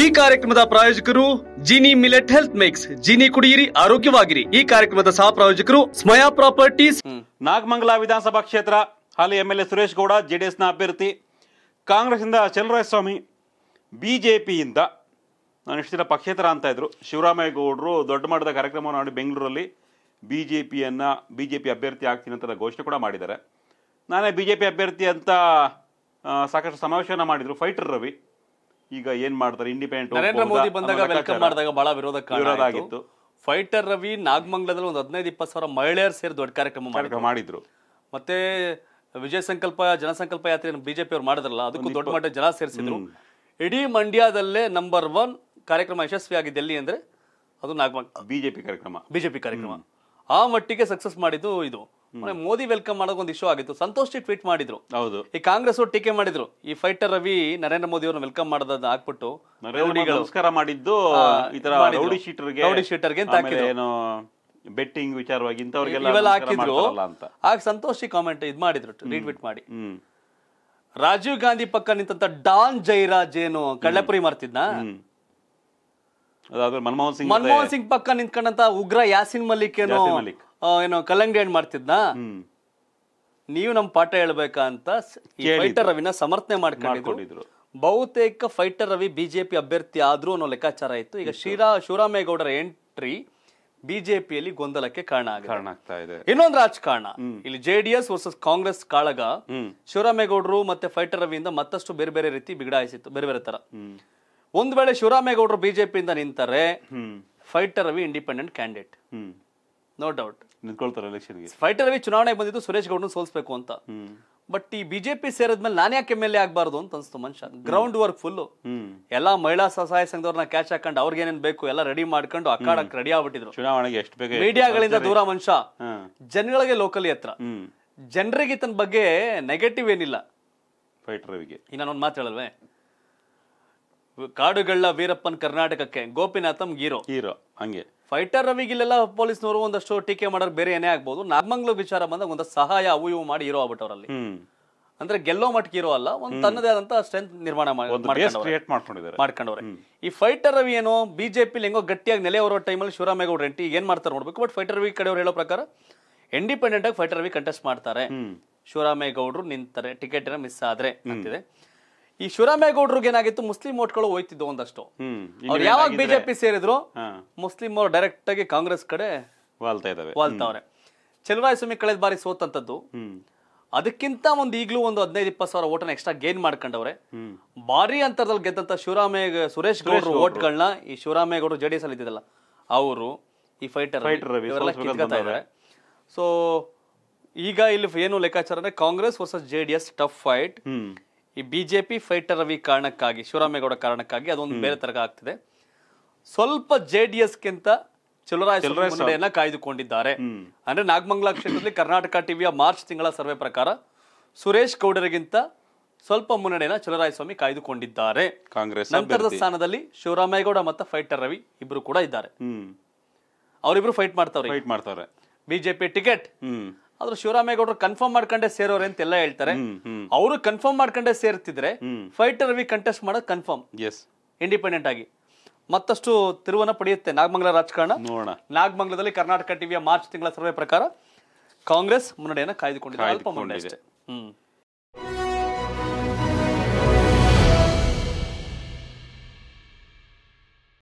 ಈ ಕಾರ್ಯಕ್ರಮದ ಪ್ರಾಯೋಜಕರು Jini millet health mix Jini ಕುಡಿಯಿರಿ ಆರೋಗ್ಯವಾಗಿರಿ ಈ ಕಾರ್ಯಕ್ರಮದ ಸಹ ಪ್ರಾಯೋಜಕರು ಸ್ಮಯಾ ಪ್ರಾಪರ್ಟೀಸ್ ನಾಗಮಂಗಲ ವಿಧಾನಸಭಾ ಕ್ಷೇತ್ರ ಹಾಲಿ M L A Suresh Gowda ನ ಅಭ್ಯರ್ಥಿ ಕಾಂಗ್ರೆಸ್ನಿಂದ ಚಲುರಾಯಸ್ವಾಮಿ ಬಿಜೆಪಿಯಿಂದ ನಾನು ಇಷ್ಟಿರ ದಿನ ಪಕ್ಷೇತರ ಅಂತ ಇದ್ರು ಶಿವರಾಮೇಗೌಡರು ದೊಡ್ಡ ಮಟ್ಟದ ಕಾರ್ಯಕ್ರಮ ಮಾಡಿ ಬೆಂಗಳೂರಲ್ಲಿ ಬಿ ಬಿಜೆಪಿ ಅಭ್ಯರ್ಥಿ ಆಗ್ತೀನಿ ಅಂತ ಘೋಷಣೆ ಕೂಡ ಮಾಡಿದ್ದಾರೆ ನಾನೇ ಬಿಜೆಪಿ ಅಭ್ಯರ್ಥಿ ಅಂತ ಸಾಕಷ್ಟು ಸಮಾವೇಶವನ್ನು ಮಾಡಿದರು ಫೈಟರ್ ರವಿ ಈಗ ಏನ್ ಮಾಡ್ತಾರೆ ಇಂಡಿಪೆಂಡೆಂಟ್ ನರೇಂದ್ರ ಮೋದಿ ಬಂದಾಗ ವೆಲ್ಕಮ್ ಮಾಡಿದಾಗ ಬಹಳ ವಿರೋಧ ಆಗಿತ್ತು ಫೈಟರ್ ರವಿ ನಾಗಮಂಗಲದಲ್ಲಿ ಒಂದು ಹದಿನೈದು ಇಪ್ಪತ್ತು ಸಾವಿರ ಮಹಿಳೆಯರು ಸೇರಿ ದೊಡ್ಡ ಕಾರ್ಯಕ್ರಮ ಮಾಡಿದ್ರು ಮತ್ತೆ ವಿಜಯ ಸಂಕಲ್ಪ ಜನಸಂಕಲ್ಪ ಯಾತ್ರೆ ಬಿಜೆಪಿ ಅವರು ಮಾಡಿದ್ರಲ್ಲ ಅದಕ್ಕೂ ದೊಡ್ಡ ಮಟ್ಟ ಜನ ಸೇರಿಸಿದ್ರು ಇಡೀ ಮಂಡ್ಯದಲ್ಲೇ ನಂಬರ್ ಒನ್ ಕಾರ್ಯಕ್ರಮ ಯಶಸ್ವಿ ಆಗಿದೆ ಎಲ್ಲಿ ಅಂದ್ರೆ ಅದು ನಾಗಮಂಗ್ ಬಿಜೆಪಿ ಕಾರ್ಯಕ್ರಮ ಬಿಜೆಪಿ ಕಾರ್ಯಕ್ರಮ ಆ ಮಟ್ಟಿಗೆ ಸಕ್ಸಸ್ ಮಾಡಿದ್ದು ಇದು ಮೋದಿ ವೆಲ್ಕಮ್ ಮಾಡೋದು ಒಂದು ಇಶ್ಯೂ ಆಗಿತ್ತು ಸಂತೋಷ್ ಟ್ವೀಟ್ ಮಾಡಿದ್ರು ಹೌದು ಈ ಕಾಂಗ್ರೆಸ್ ಟೀಕೆ ಮಾಡಿದ್ರು ಈ ಫೈಟರ್ ರವಿ ನರೇಂದ್ರ ಮೋದಿ ಅವ್ರನ್ನ ವೆಲ್ಕಮ್ ಮಾಡೋದನ್ನ ಹಾಕ್ಬಿಟ್ಟು ನಮಸ್ಕಾರ ಮಾಡಿದ್ದು ಈ ತರ ರೌಡಿ ರೌಡಿ ಅಂತ ಏನು ಬೆಟ್ಟಿಂಗ್ ವಿಚಾರವಾಗಿ ಇಂಥವ್ರಿಗೆಲ್ಲ ಹಾಕಿದ್ರು ಆಗ ಸಂತೋಷಿ ಕಾಮೆಂಟ್ ಇದು ಮಾಡಿದ್ರು ರೀಟ್ವೀಟ್ ಮಾಡಿ ರಾಜೀವ್ ಗಾಂಧಿ ಪಕ್ಕ ನಿಂತಂತ ಡಾನ್ ಜೈರಾಜ್ ಏನು ಕಳ್ಳಪುರಿ ಮಾಡ್ತಿದ್ನ ಮನಮೋಹನ್ ಸಿಂಗ್ ಮನಮೋಹನ್ ಸಿಂಗ್ ಪಕ್ಕ ನಿಂತ್ಕೊಂಡಂತ ಉಗ್ರ ಯಾಸಿನ್ ಮಲಿಕ್ ಏನು ಮಲ್ಲಿಕ್ ಏನೋ ಕಲ್ಲಂಗಡಿ ಹಣ್ಣು ಮಾಡ್ತಿದ್ನಾ ನೀವು ನಮ್ಮ ಪಾಠ ಹೇಳ್ಬೇಕಾ ಅಂತ ಫೈಟರ್ ರವಿನ ಸಮರ್ಥನೆ ಮಾಡ್ಕೊಂಡಿದ್ರು ಬಹುತೇಕ ಫೈಟರ್ ರವಿ ಬಿಜೆಪಿ ಅಭ್ಯರ್ಥಿ ಆದ್ರೂ ಅನ್ನೋ ಲೆಕ್ಕಾಚಾರ ಇತ್ತು ಈಗ ಶಿರಾ ಶಿವರಾಮೇಗೌಡರ ಎಂಟ್ರಿ ಬಿಜೆಪಿಯಲ್ಲಿ ಗೊಂದಲಕ್ಕೆ ಕಾರಣ ಕಾರಣ ಆಗ್ತಾ ಇದೆ ಇನ್ನೊಂದು ರಾಜಕಾರಣ ಇಲ್ಲಿ ಜೆಡಿಎಸ್ ವರ್ಸಸ್ ಕಾಂಗ್ರೆಸ್ ಕಾಳಗ ಶಿವರಾಮೇಗೌಡರು ಮತ್ತೆ ಫೈಟರ್ ರವಿಯಿಂದ ಮತ್ತಷ್ಟು ಬೇರೆ ಬೇರೆ ರೀತಿ ಬಿಗಡಾಯಿಸಿತ್ತು ಬೇರೆ ಬೇರೆ ತರ ಒಂದ್ ವೇಳೆ ಶಿವರಾಮೇಗೌಡರು ಬಿಜೆಪಿಯಿಂದ ನಿಂತಾರೆ fighter Ravi independent candidate no doubt ನಿಂತ್ಕೊಳ್ತಾರೆ ಫೈಟರ್ ಫೈಟಲ್ಲಿ ಚುನಾವಣೆ ಬಂದಿದ್ದು ಸುರೇಶ್ ಗೌಡ್ನ ಸೋಲಿಸ್ಬೇಕು ಅಂತ ಬಟ್ ಈ ಬಿಜೆಪಿ ಸೇರಿದ್ಮೇಲೆ ನಾನು ಯಾಕೆ ಎಮ್ ಎಲ್ ಎ ಆಗಬಾರ್ದು ಅಂತ ಅನ್ಸ್ತು ಮನುಷ್ಯ ಗ್ರೌಂಡ್ ವರ್ಕ್ ಫುಲ್ಲು ಎಲ್ಲಾ ಮಹಿಳಾ ಸಹಾಯ ಸಂಘದವ್ರನ್ನ ಕ್ಯಾಚ್ ಹಾಕೊಂಡು ಅವ್ರಿಗೆ ಏನೇನ್ ಬೇಕು ಎಲ್ಲ ರೆಡಿ ಮಾಡ್ಕೊಂಡು ಅಕ್ಕಾಡಕ್ ರೆಡಿ ಆಗ್ಬಿಟ್ಟಿದ್ರು ಚುನಾವಣೆಗೆ ಎಷ್ಟು ಬೇಕು ಮೀಡಿಯಾಗಳಿಂದ ದೂರ ಮನುಷ್ಯ ಜನಗಳಿಗೆ ಲೋಕಲಿ ಹತ್ರ ಜನರಿಗೆ ತನ್ನ ಬಗ್ಗೆ ನೆಗೆಟಿವ್ ಏನಿಲ್ಲ ಫೈಟರ್ ಈಗ ಒಂದು ಮಾತು ಹೇಳಲ್ವೇ ಕಾಡುಗಳ ವೀರಪ್ಪನ್ ಕರ್ನಾಟಕಕ್ಕೆ ಗೋಪಿನಾಥಂ ಹೀರೋ ಹೀರೋ ಹಂಗೆ ಫೈಟರ್ ರವಿಗಿಲ್ಲೆಲ್ಲ ಪೊಲೀಸ್ನವರು ಒಂದಷ್ಟು ಟೀಕೆ ಮಾಡೋರು ಬೇರೆ ಏನೇ ಆಗ್ಬೋದು ನಾಗಮಂಗ್ಲ ವಿಚಾರ ಬಂದಾಗ ಒಂದು ಸಹಾಯ ಅವು ಇವು ಮಾಡಿ ಹೀರೋ ಅವರಲ್ಲಿ ಅಂದ್ರೆ ಗೆಲ್ಲೋ ಮಟ್ಟಿಗೆ ಇರೋ ಅಲ್ಲ ಒಂದು ತನ್ನದೇ ಆದಂತ ಸ್ಟ್ರೆಂತ್ ನಿರ್ಮಾಣ ಮಾಡ್ಕೊಂಡವ್ರೆ ಈ ಫೈಟರ್ ರವಿ ಏನೋ ಬಿಜೆಪಿ ಹೆಂಗೋ ಗಟ್ಟಿಯಾಗಿ ನೆಲೆ ಅವರ ಟೈಮಲ್ಲಿ ಶಿವರಾಮೇಗೌಡ ಎಂಟಿ ಏನ್ ಮಾಡ್ತಾರೆ ನೋಡ್ಬೇಕು ಬಟ್ ಫೈಟರ್ ರವಿ ಕಡೆಯವ್ರು ಹೇಳೋ ಪ್ರಕಾರ ಇಂಡಿಪೆಂಡೆಂಟ್ ಆಗಿ ಫೈಟರ್ ರವಿ ಕಂಟೆಸ್ಟ್ ಮಾಡ್ತಾರೆ ಶಿವರಾಮೇಗೌಡರು ನಿಂತಾರೆ ಟಿಕೆಟ್ ಮಿಸ್ ಆದ್ರೆ ಅಂತಿದೆ ಈ ಶಿವರಾಮೇಗೌಡರಿಗೆ ಏನಾಗಿತ್ತು ಮುಸ್ಲಿಂ ಓಟ್ಗಳು ಹೋಯ್ತಿದ್ದು ಒಂದಷ್ಟು ಅವ್ರು ಯಾವಾಗ ಬಿಜೆಪಿ ಸೇರಿದ್ರು ಮುಸ್ಲಿಂ ಅವ್ರು ಡೈರೆಕ್ಟ್ ಆಗಿ ಕಾಂಗ್ರೆಸ್ ಕಡೆ ವಾಲ್ತಾ ಇದಾವೆ ವಾಲ್ತಾವ್ರೆ ಕಳೆದ ಬಾರಿ ಸೋತಂತದ್ದು ಅದಕ್ಕಿಂತ ಒಂದು ಈಗಲೂ ಒಂದು ಹದಿನೈದು ಇಪ್ಪತ್ತು ಸಾವಿರ ಓಟ್ ಎಕ್ಸ್ಟ್ರಾ ಗೇನ್ ಮಾಡ್ಕೊಂಡವ್ರೆ ಭಾರಿ ಅಂತರದಲ್ಲಿ ಗೆದ್ದಂತ ಶಿವರಾಮೇಗ ಸುರೇಶ್ ಗೌಡರು ಓಟ್ಗಳನ್ನ ಈ ಶಿವರಾಮೇಗೌಡರು ಜೆ ಡಿ ಎಸ್ ಅಲ್ಲಿ ಇದ್ದಲ್ಲ ಅವರು ಈ ಫೈಟರ್ ಸೊ ಈಗ ಇಲ್ಲಿ ಏನು ಲೆಕ್ಕಾಚಾರ ಅಂದ್ರೆ Congress versus J D S tough fight ಈ ಬಿಜೆಪಿ ಫೈಟರ್ ರವಿ ಕಾರಣಕ್ಕಾಗಿ ಶಿವರಾಮೇಗೌಡ ಕಾರಣಕ್ಕಾಗಿ ಅದೊಂದು ಬೇರೆ ತರಗ ಆಗ್ತಿದೆ ಸ್ವಲ್ಪ ಜೆ ಡಿ ಎಸ್ಗಿಂತ ಚಲುವರಾಯ ಕಾಯ್ದುಕೊಂಡಿದ್ದಾರೆ ಅಂದ್ರೆ ನಾಗಮಂಗಲ ಕ್ಷೇತ್ರದಲ್ಲಿ ಕರ್ನಾಟಕ ಟಿವಿಯ ಮಾರ್ಚ್ ತಿಂಗಳ ಸರ್ವೆ ಪ್ರಕಾರ ಸುರೇಶ್ ಗೌಡರಿಗಿಂತ ಸ್ವಲ್ಪ ಮುನ್ನಡೆಯನ್ನ ಸ್ವಾಮಿ ಕಾಯ್ದುಕೊಂಡಿದ್ದಾರೆ ಕಾಂಗ್ರೆಸ್ ನಂತರದ ಸ್ಥಾನದಲ್ಲಿ ಶಿವರಾಮೇಗೌಡ ಮತ್ತು ಫೈಟರ್ ರವಿ ಇಬ್ರು ಕೂಡ ಇದ್ದಾರೆ ಅವರಿಬ್ರು ಫೈಟ್ ಮಾಡ್ತಾವ್ರೆ ಫೈಟ್ ಮಾಡ್ತಾರೆ ಬಿಜೆಪಿ ಟಿಕೆಟ್ ಆದ್ರೆ ಶಿವರಾಮೇಗೌಡರು ಕನ್ಫರ್ಮ್ ಮಾಡ್ಕೊಂಡೆ ಸೇರೋರೆ ಅಂತೆಲ್ಲ ಹೇಳ್ತಾರೆ ಅವರು ಕನ್ಫರ್ಮ್ ಮಾಡ್ಕೊಂಡೆ ಸೇರ್ತಿದ್ರೆ ಫೈಟರ್ ರವಿ ಕಂಟೆಸ್ಟ್ ಮಾಡೋದು ಕನ್ಫರ್ಮ್ ಇಂಡಿಪೆಂಡೆಂಟ್ ಆಗಿ ಮತ್ತಷ್ಟು ತಿರುವನ್ನ ಪಡೆಯುತ್ತೆ ನಾಗಮಂಗಲ ರಾಜಕಾರಣ ನಾಗಮಂಗಲದಲ್ಲಿ ಕರ್ನಾಟಕ ಟಿವಿಯ ಮಾರ್ಚ್ ತಿಂಗಳ ಸರ್ವೆ ಪ್ರಕಾರ ಕಾಂಗ್ರೆಸ್ ಮುನ್ನಡೆಯನ್ನು ಕಾಯ್ದುಕೊಂಡಿದೆ ಅಲ್ಪ ಮುನ್ನಡೆ ಹ್ಮ್